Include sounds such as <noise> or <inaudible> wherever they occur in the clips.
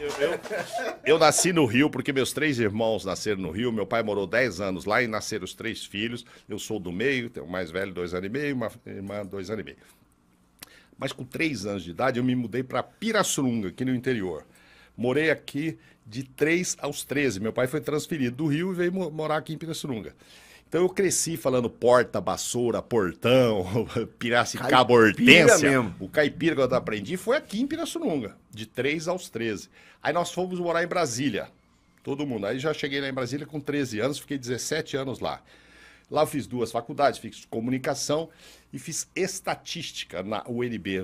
Eu, eu, eu, nasci no Rio porque meus três irmãos nasceram no Rio. Meu pai morou 10 anos lá e nasceram os três filhos. Eu sou do meio, tenho mais velho, dois anos e meio, uma irmã, dois anos e meio. Mas com três anos de idade, eu me mudei para Pirassununga, aqui no interior. Morei aqui de 3 aos 13. Meu pai foi transferido do Rio e veio morar aqui em Pirassununga. Então eu cresci falando porta, vassoura, portão, <laughs> Piracicaba, hortência. O caipira que eu aprendi foi aqui em Pirassununga, de 3 aos 13. Aí nós fomos morar em Brasília, todo mundo. Aí já cheguei lá em Brasília com 13 anos, fiquei 17 anos lá. Lá eu fiz duas faculdades, fiz comunicação e fiz estatística na UNB,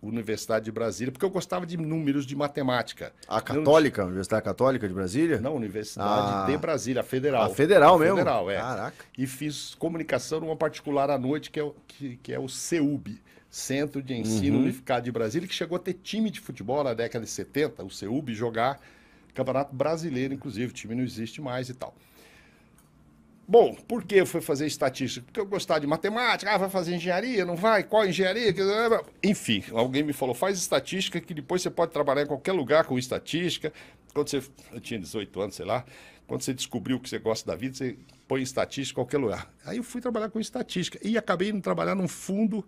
Universidade de Brasília, porque eu gostava de números de matemática. A Católica, não... Universidade Católica de Brasília? Não, Universidade ah, de Brasília, a Federal. A Federal mesmo? Federal, é. Caraca. E fiz comunicação numa particular à noite, que é, o, que, que é o CEUB, Centro de Ensino uhum. Unificado de Brasília, que chegou a ter time de futebol na década de 70, o CEUB jogar Campeonato Brasileiro, inclusive, o time não existe mais e tal. Bom, por que eu fui fazer estatística? Porque eu gostava de matemática, ah, vai fazer engenharia, não vai? Qual engenharia? Enfim, alguém me falou, faz estatística que depois você pode trabalhar em qualquer lugar com estatística. Quando você, eu tinha 18 anos, sei lá, quando você descobriu que você gosta da vida, você põe estatística em qualquer lugar. Aí eu fui trabalhar com estatística e acabei indo trabalhar num fundo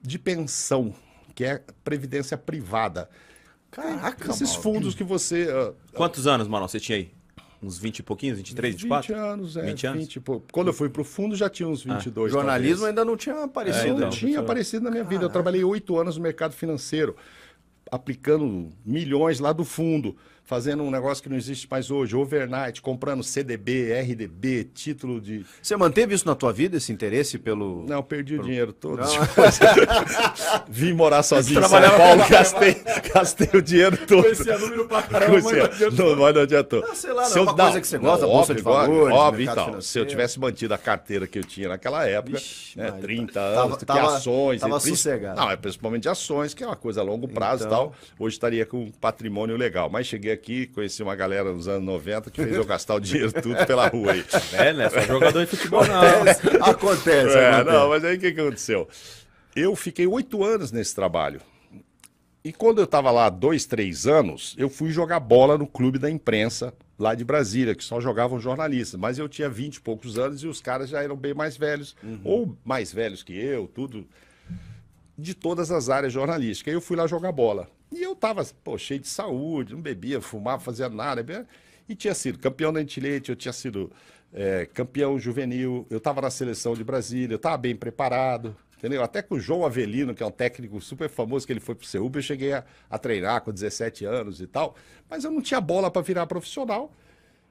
de pensão, que é previdência privada. Caraca, Esses fundos que você... Uh, Quantos anos, Manuel, você tinha aí? Uns 20 e pouquinhos, 23, 24? 20 anos, é. 20 anos? 20, pô, quando eu fui pro fundo já tinha uns 22. Ah, jornalismo talvez. ainda não tinha aparecido. É, é então, não tinha aparecido na minha Caraca. vida. Eu trabalhei oito anos no mercado financeiro, aplicando milhões lá do fundo fazendo um negócio que não existe mais hoje, overnight, comprando CDB, RDB, título de. Você manteve isso na tua vida, esse interesse pelo. Não, perdi o dinheiro todo. Tipo, <laughs> vim morar sozinho em São Paulo, gastei, gastei o dinheiro <laughs> todo. Conhecia número pra caramba, não adiantou. mas não adiantou. Não, ah, sei lá, não, se eu, é uma não, coisa que você gosta, óbvio, então, se eu tivesse mantido a carteira que eu tinha naquela época, Ixi, né, 30 anos, tava, que ações... Tava e, sossegado. Não, é principalmente ações, que é uma coisa a longo prazo então... e tal. Hoje estaria com um patrimônio legal, mas cheguei aqui, conheci uma galera nos anos 90 que fez eu gastar o dinheiro tudo pela rua aí. <laughs> É, né? Só é jogador de futebol não. Acontece. acontece, é, Não, mas aí o que, aconteceu? Eu fiquei oito anos nesse trabalho. E quando eu estava lá dois, três anos, eu fui jogar bola no clube da imprensa lá de Brasília, que só jogavam jornalistas. Mas eu tinha vinte e poucos anos e os caras já eram bem mais velhos, uhum. ou mais velhos que eu, tudo, de todas as áreas jornalísticas. Aí eu fui lá jogar bola. E eu estava cheio de saúde, não bebia, fumava, fazia nada. E tinha sido campeão da Antilete, eu tinha sido é, campeão juvenil, eu estava na seleção de Brasília, eu estava bem preparado, entendeu? Até com o João Avelino, que é um técnico super famoso, que ele foi para o eu cheguei a, a, treinar com 17 anos e tal, mas eu não tinha bola para virar profissional.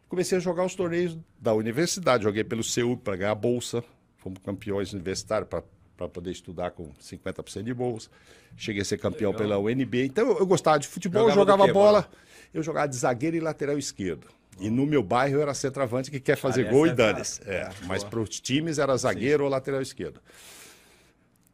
Comecei a jogar os torneios da universidade, joguei pelo CEUB para ganhar bolsa, fomos campeões universitários para para poder estudar com 50% de bolsa. Cheguei a ser campeão Legal. pela UNB. Então eu, gostava de futebol, jogava, jogava quê, bola. Eu jogava de zagueiro e lateral esquerdo. E no meu bairro era centroavante que quer fazer ah, gol e é dane-se. É, mas para os times era zagueiro Sim. ou lateral esquerdo.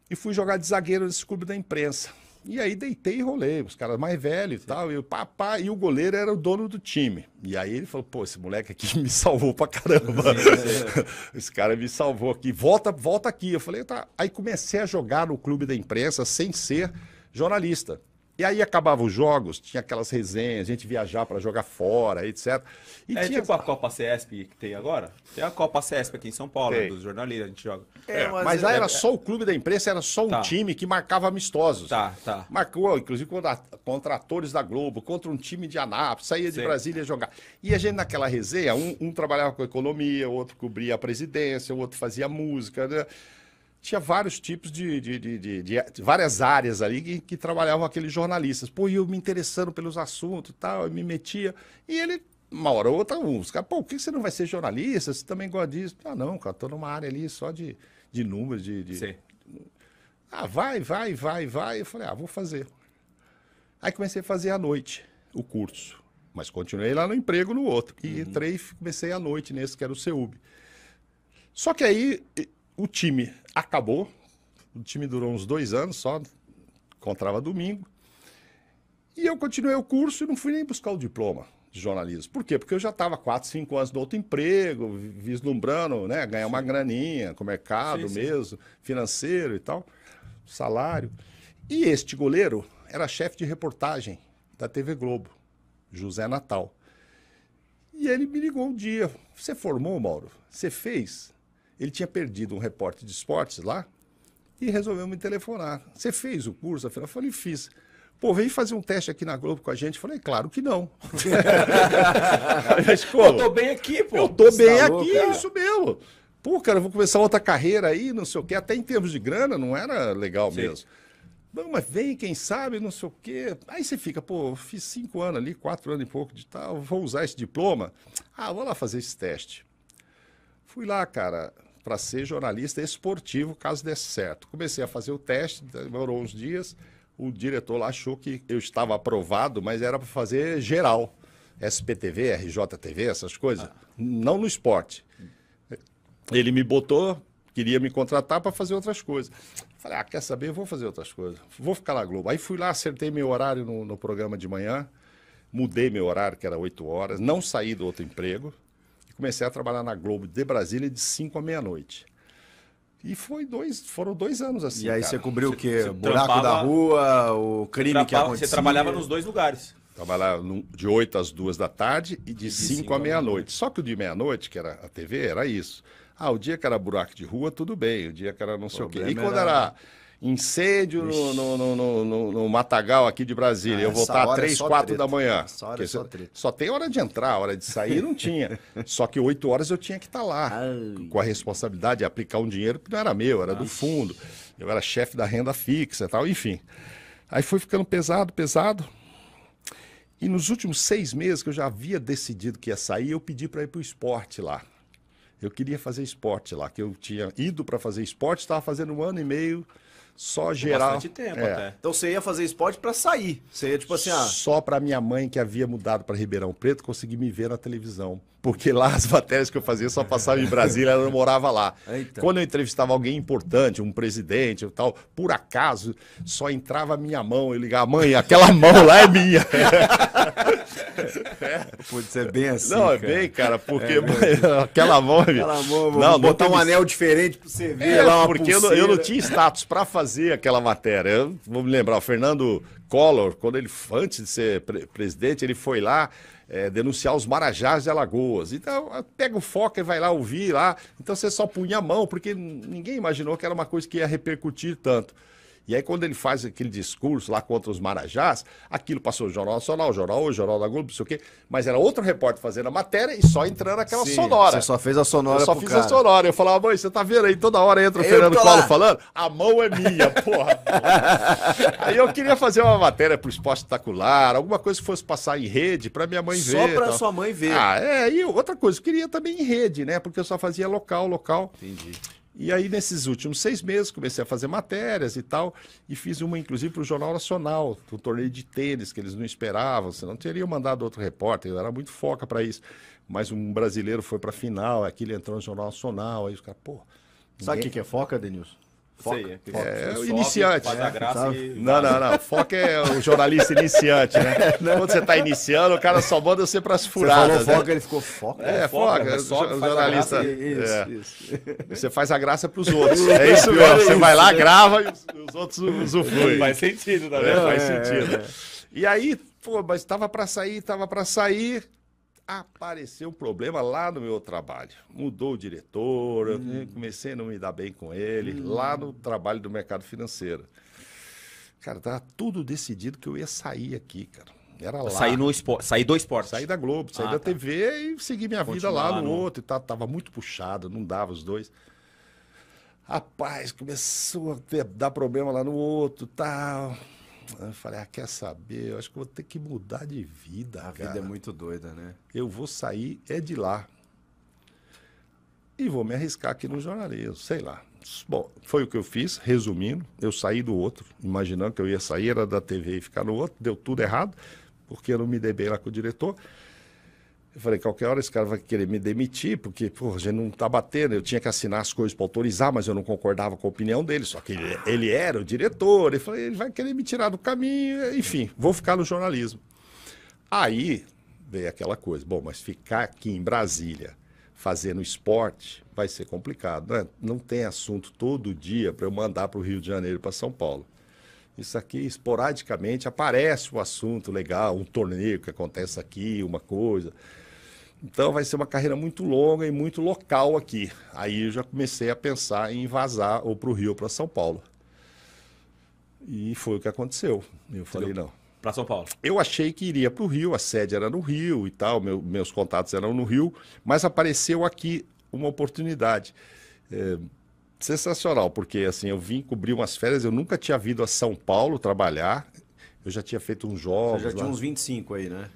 E fui jogar de zagueiro nesse clube da imprensa. E aí deitei e rolei, os caras mais velhos e tal. E o papá e o goleiro era o dono do time. E aí ele falou: pô, esse moleque aqui <laughs> me salvou pra caramba. <laughs> esse cara me salvou aqui. Volta, volta aqui. Eu falei, tá. Aí comecei a jogar no clube da imprensa sem ser jornalista. E aí acabava os jogos, tinha aquelas resenhas, a gente viajar para jogar fora, etc. E é tinha... tipo a Copa CESP que tem agora? Tem a Copa CESP aqui em São Paulo, né, dos jornalistas, a gente joga. É, é mas, mas lá é era é só o clube da imprensa, era só um tá. time que marcava amistosos. Tá, tá. Marcou, inclusive, contra, contra atores da Globo, contra um time de Anápolis, saía de Sim. Brasília jogar. E a gente naquela resenha, um, um trabalhava com economia, o outro cobria a presidência, o outro fazia música, né? tinha vários tipos de, de, de, de várias áreas ali que, que, trabalhavam aqueles jornalistas. Pô, eu me interessando pelos assuntos e tal, eu me metia. E ele, uma hora ou outra, uns caras, pô, por que você não vai ser jornalista? Você também gosta disso? Ah, não, cara, tô numa área ali só de, de números, de. de... Ah, vai, vai, vai, vai. Eu falei, ah, vou fazer. Aí comecei a fazer à noite o curso. Mas continuei lá no emprego no outro. E uhum. entrei e comecei à noite nesse, que era o CEUB. Só que aí o time acabou, o time durou uns dois anos só, encontrava domingo. E eu continuei o curso e não fui nem buscar o diploma de jornalismo. Por quê? Porque eu já estava quatro cinco anos no outro emprego, vislumbrando, né? Ganhar sim. uma graninha com o mercado sim, mesmo, financeiro e tal, salário. E este goleiro era chefe de reportagem da TV Globo, José Natal. E ele me ligou um dia: Você formou, Mauro? Você fez? Ele tinha perdido um repórter de esportes lá e resolveu me telefonar. Você fez o curso? Afinal, eu falei, fiz. Pô, vem fazer um teste aqui na Globo com a gente. Falei, claro que não. <laughs> Mas, pô, eu tô bem aqui, pô. Eu tô bem tá aqui, isso mesmo. Pô, cara, eu vou começar outra carreira aí, não sei o quê. Até em termos de grana, não era legal Sim. mesmo. Não, mas vem, quem sabe, não sei o quê. Aí você fica, pô, fiz cinco anos ali, quatro anos e pouco de tal, vou usar esse diploma. Ah, vou lá fazer esse teste. Fui lá, cara para ser jornalista esportivo, caso desse certo. Comecei a fazer o teste, demorou uns dias. O diretor lá achou que eu estava aprovado, mas era para fazer geral. SPTV, RJTV, essas coisas. Ah. Não no esporte. Ele me botou, queria me contratar para fazer outras coisas. Falei, ah, quer saber? vou fazer outras coisas. Vou ficar na Globo. Aí fui lá, acertei meu horário no, no programa de manhã mudei meu horário, que era 8 horas, não saí do outro emprego, comecei a trabalhar na Globo de Brasília de 5 à meia-noite. E foi dois, foram dois anos assim. E aí cara. você cobriu você, o quê? Buraco trampava, da rua, o crime que aconteceu Você trabalhava nos dois lugares. Trabalhava de 8 às 2 da tarde e de 5 à meia-noite. Só que o de meia-noite, que era a TV, era isso. Ah, o dia que era buraco de rua, tudo bem. O dia que era não sei o, o quê. E quando era... era incêndio no, no, no, no, matagal aqui de Brasília. eu voltar às 3, 4 da manhã. É só, só tem hora de entrar, hora de sair não tinha. <laughs> só que 8 horas eu tinha que estar tá lá, com a responsabilidade de aplicar um dinheiro que não era meu, era do fundo. Eu era chefe da renda fixa e tal, enfim. Aí foi ficando pesado, pesado. E nos últimos seis meses que eu já havia decidido que ia sair, eu pedi para ir para o esporte lá. Eu queria fazer esporte lá, que eu tinha ido para fazer esporte, estava fazendo um ano e meio só gerar. Bastante tempo é. até. Então você ia fazer esporte para sair. Você ia tipo assim, ah... Só para minha mãe que havia mudado para Ribeirão Preto conseguir me ver na televisão, porque lá as matérias que eu fazia só passavam em Brasília, ela não morava lá. Eita. Quando eu entrevistava alguém importante, um presidente ou tal, por acaso só entrava a minha mão, eu ligava: "Mãe, aquela mão lá é minha". <laughs> É. Pode ser é bem assim. Não, é cara. bem, cara, porque é <laughs> assim. aquela mão. Aquela mão, não, botar um anel diferente para você é, ver é, lá. Uma porque eu não, eu não, tinha status para fazer aquela matéria. Eu vou me lembrar, o Fernando Collor, quando ele, antes de ser pre presidente, ele foi lá. É, denunciar os marajás de Alagoas. Então, pega o foco e vai lá ouvir lá. Então, você só punha a mão, porque ninguém imaginou que era uma coisa que ia repercutir tanto. E aí, quando ele faz aquele discurso lá contra os Marajás, aquilo passou no Jornal Nacional, o Jornal o Jornal da Globo, não sei o quê, mas era outro repórter fazendo a matéria e só entrando aquela Sim, sonora. Você só fez a sonora. Eu só fiz cara. a sonora. Eu falava, mãe, você tá vendo aí, toda hora entra o eu Fernando Paulo falando, a mão é minha, porra, porra. <laughs> aí eu queria fazer uma matéria pro esporte espetacular, alguma coisa que fosse passar em rede pra minha mãe só ver. Só pra sua mãe ver. Ah, é, e outra coisa, eu queria também em rede, né? Porque eu só fazia local, local. Entendi. E aí, nesses últimos seis meses, comecei a fazer matérias e tal, e fiz uma, inclusive, para o Jornal Nacional, um torneio de tênis que eles não esperavam, senão teriam mandado outro repórter, eu era muito foca para isso. Mas um brasileiro foi para a final, aquilo entrou no Jornal Nacional, aí os caras, pô. Sabe o que, que é foca, Denilson? Foca. Sei, é, é o iniciante. É, e... Não, não, não. Foca é o jornalista iniciante, né? <laughs> É, né? Quando você está iniciando, o cara só manda você para as furadas. Você falou né? foca, ele ficou foca. É, foca. foca o jornalista. Isso, é. isso. Você faz a graça para os outros. <laughs> É isso mesmo. É você vai lá, né? grava e os, outros usufruem. Faz sentido, tá vendo? Faz sentido. E aí, pô, mas estava para sair, estava para sair apareceu um problema lá no meu trabalho. Mudou o diretor, hum. eu uhum. comecei a não me dar bem com ele, hum. lá no trabalho do mercado financeiro. Cara, tava tudo decidido que eu ia sair aqui, cara. Era lá. sair no espo... saí do esporte. Saí da Globo, saí ah, da tá. TV e segui minha Continuar vida lá no, outro. E tá, tava muito puxado, não dava os dois. Rapaz, começou a ter, dar problema lá no outro tal. Tá... Eu falei, ah, quer saber? Eu acho que vou ter que mudar de vida. A cara. vida é muito doida, né? Eu vou sair, é de lá. E vou me arriscar aqui no jornalismo, sei lá. Bom, foi o que eu fiz, resumindo. Eu saí do outro, imaginando que eu ia sair, era da TV e ficar no outro. Deu tudo errado, porque eu não me dei bem lá com o diretor. Eu falei, qualquer hora esse cara vai querer me demitir, porque, pô, a gente não tá batendo. Eu tinha que assinar as coisas para autorizar, mas eu não concordava com a opinião dele. Só que ele, ele era o diretor. Ele falou, ele vai querer me tirar do caminho. Enfim, vou ficar no jornalismo. Aí veio aquela coisa. Bom, mas ficar aqui em Brasília fazendo esporte vai ser complicado, né? Não tem assunto todo dia para eu mandar para o Rio de Janeiro, para São Paulo. Isso aqui, esporadicamente, aparece um assunto legal, um torneio que acontece aqui, uma coisa. Então vai ser uma carreira muito longa e muito local aqui. Aí eu já comecei a pensar em vazar ou para o Rio ou para São Paulo. E foi o que aconteceu. Eu falei, não. Para São Paulo? Eu achei que iria para o Rio, a sede era no Rio e tal, meu, meus contatos eram no Rio, mas apareceu aqui uma oportunidade. É, sensacional, porque assim, eu vim cobrir umas férias, eu nunca tinha vindo a São Paulo trabalhar, eu já tinha feito uns jogos. Você já tinha lá. uns 25 aí, né?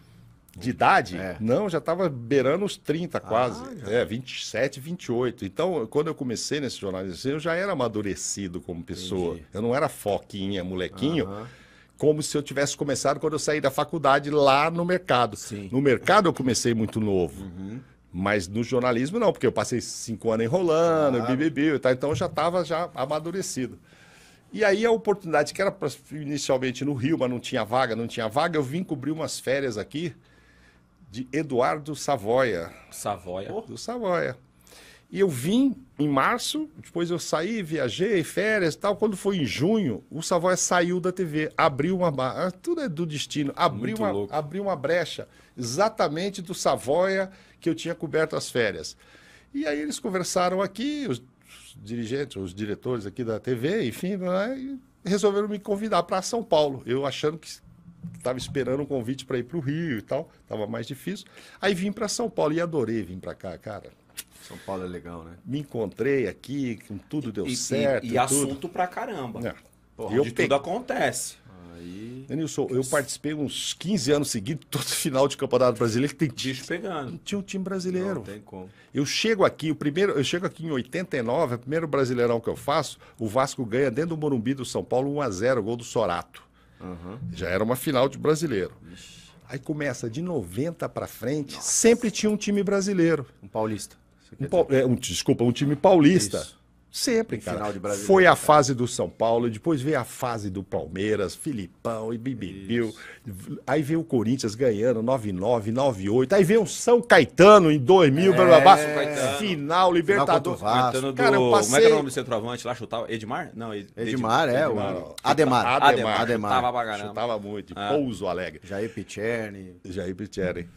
De idade? É. Não, já estava beirando os 30 ah, quase. Ah, é, 27, 28. Então, quando eu comecei nesse jornalismo, eu já era amadurecido como pessoa. Entendi. Eu não era foquinha, molequinho. Como se eu tivesse começado quando eu saí da faculdade lá no mercado. Sim. No mercado eu comecei muito novo. Uhum. Mas no jornalismo não, porque eu passei cinco anos enrolando, claro. e tal. Então eu já estava já amadurecido. E aí a oportunidade que era pra, inicialmente no Rio, mas não tinha vaga, não tinha vaga, eu vim cobrir umas férias aqui de Eduardo Savoia. Savoia. Oh. Do Savoia. E eu vim em março, depois eu saí, viajei, férias e tal. Quando foi em junho, o Savoia saiu da TV, abriu uma. Ah, tudo é do destino, abriu, uma, abriu uma brecha exatamente do Savoia que eu tinha coberto as férias. E aí eles conversaram aqui, os dirigentes, os diretores aqui da TV, enfim, né, e resolveram me convidar para São Paulo. Eu achando que estava esperando um convite para ir para o Rio e tal, estava mais difícil. Aí vim para São Paulo e adorei vir para cá, cara. São Paulo é legal, né? Me encontrei aqui, com tudo deu e, certo. E, e assunto pra caramba. É. Porra, eu de pe... tudo acontece. Aí... Denilson, eu participei uns 15 anos seguidos, <laughs> todo final de Campeonato Brasileiro, tem bicho pegando. Não tinha um time brasileiro. Não tem como. Eu chego aqui, o primeiro, eu chego aqui em 89, é o primeiro brasileirão que eu faço, o Vasco ganha dentro do Morumbi do São Paulo 1 a 0, gol do Sorato. Uhum. Já era uma final de brasileiro. Ixi. Aí começa de 90 para frente, Nossa. sempre tinha um time brasileiro. Um paulista. Um, pa... é, um, desculpa, um time paulista. Isso. Sempre, em cara. Foi a cara. fase do São Paulo, depois veio a fase do Palmeiras, Filipão e Bibibiu. Aí veio o Corinthians ganhando 9-9, 9-8. Aí veio o São Caetano em 2000, é, blá, blá, blá. final, Libertadores. Do... Cara, eu passei... Como é que era é o nome do centroavante lá? Chutava? Edmar? Não, Ed... Edmar, Edmar, é. O... Ademar. Ademar. Ademar. Chutava, pra Chutava muito. Ah. Pouso Alegre. Jair Picherni. Jair Picherni.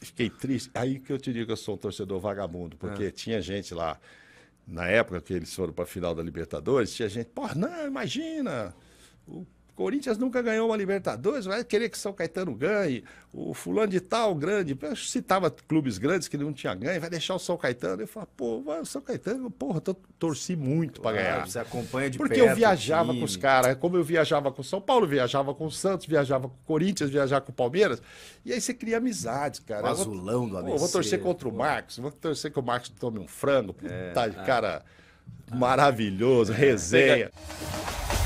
Fiquei triste. Aí que eu te digo que eu sou um torcedor vagabundo, porque ah. tinha gente lá na época que eles foram para a final da Libertadores, tinha gente, porra, não, imagina, o Corinthians nunca ganhou uma Libertadores, vai querer que São Caetano ganhe, o fulano de tal grande, eu citava clubes grandes que não tinha ganho, vai deixar o São Caetano. Eu falava, pô, vai, o São Caetano, porra, tô, torci muito para ah, ganhar. Você acompanha de Porque perto, eu viajava com os caras, como eu viajava com o São Paulo, viajava com o Santos, viajava com o Corinthians, viajava com o Palmeiras, e aí você cria amizades, cara. O azulão do ABC. Pô, vou torcer contra o Marcos, vou torcer que o Marcos tome um frango, é, puta, ah. é, cara, ah, maravilhoso, ah, resenha. É.